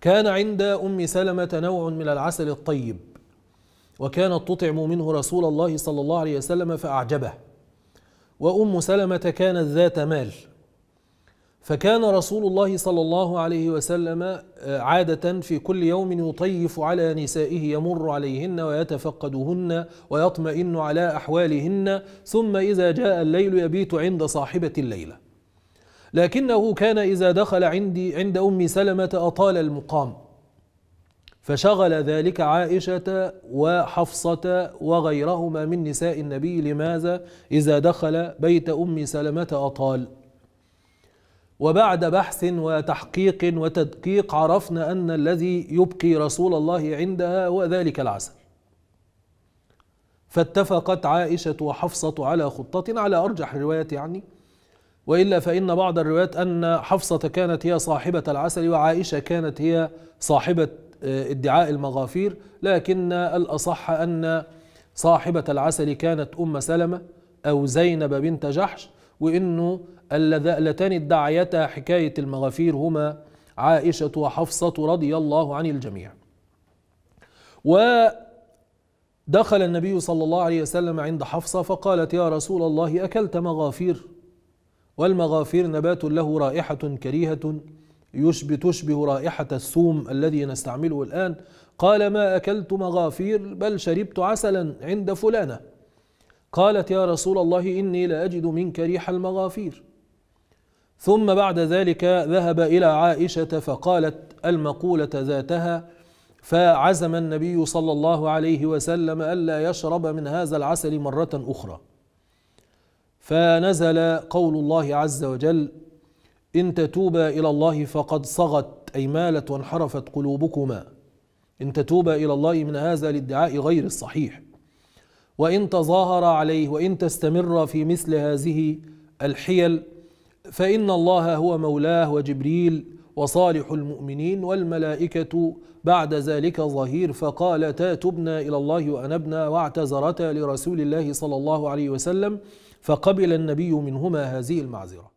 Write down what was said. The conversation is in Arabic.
كان عند أم سلمة نوع من العسل الطيب وكانت تطعم منه رسول الله صلى الله عليه وسلم فأعجبه وأم سلمة كانت ذات مال فكان رسول الله صلى الله عليه وسلم آه، عادة في كل يوم يطيف على نسائه يمر عليهن ويتفقدهن ويطمئن على أحوالهن ثم إذا جاء الليل يبيت عند صاحبة الليلة لكنه كان إذا دخل عندي عند أم سلمة أطال المقام فشغل ذلك عائشة وحفصة وغيرهما من نساء النبي لماذا إذا دخل بيت أم سلمة أطال وبعد بحث وتحقيق وتدقيق عرفنا أن الذي يبقي رسول الله عندها هو ذلك العسل فاتفقت عائشة وحفصة على خطة على أرجح الرواية يعني وإلا فإن بعض الروايات أن حفصة كانت هي صاحبة العسل وعائشة كانت هي صاحبة آه، ادعاء المغافير لكن الأصح أن صاحبة العسل كانت أم سلمة أو زينب بنت جحش وإنه اللتان ادعيتا حكاية المغافير هما عائشة وحفصة رضي الله عن الجميع ودخل النبي صلى الله عليه وسلم عند حفصة فقالت يا رسول الله أكلت مغافير والمغافير نبات له رائحة كريهة يشبه تشبه رائحة الثوم الذي نستعمله الآن قال ما أكلت مغافير بل شربت عسلا عند فلانة قالت يا رسول الله إني لأجد منك ريح المغافير ثم بعد ذلك ذهب إلى عائشة فقالت المقولة ذاتها فعزم النبي صلى الله عليه وسلم ألا يشرب من هذا العسل مرة أخرى فنزل قول الله عز وجل إن تتوبا إلى الله فقد صغت أي مالت وانحرفت قلوبكما إن تتوبا إلى الله من هذا الادعاء غير الصحيح وإن تظاهر عليه وإن تستمر في مثل هذه الحيل فإن الله هو مولاه وجبريل وصالح المؤمنين والملائكة بعد ذلك ظهير فقالتا تبنا إلى الله وأنبنا واعتذرتا لرسول الله صلى الله عليه وسلم فقبل النبي منهما هذه المعذرة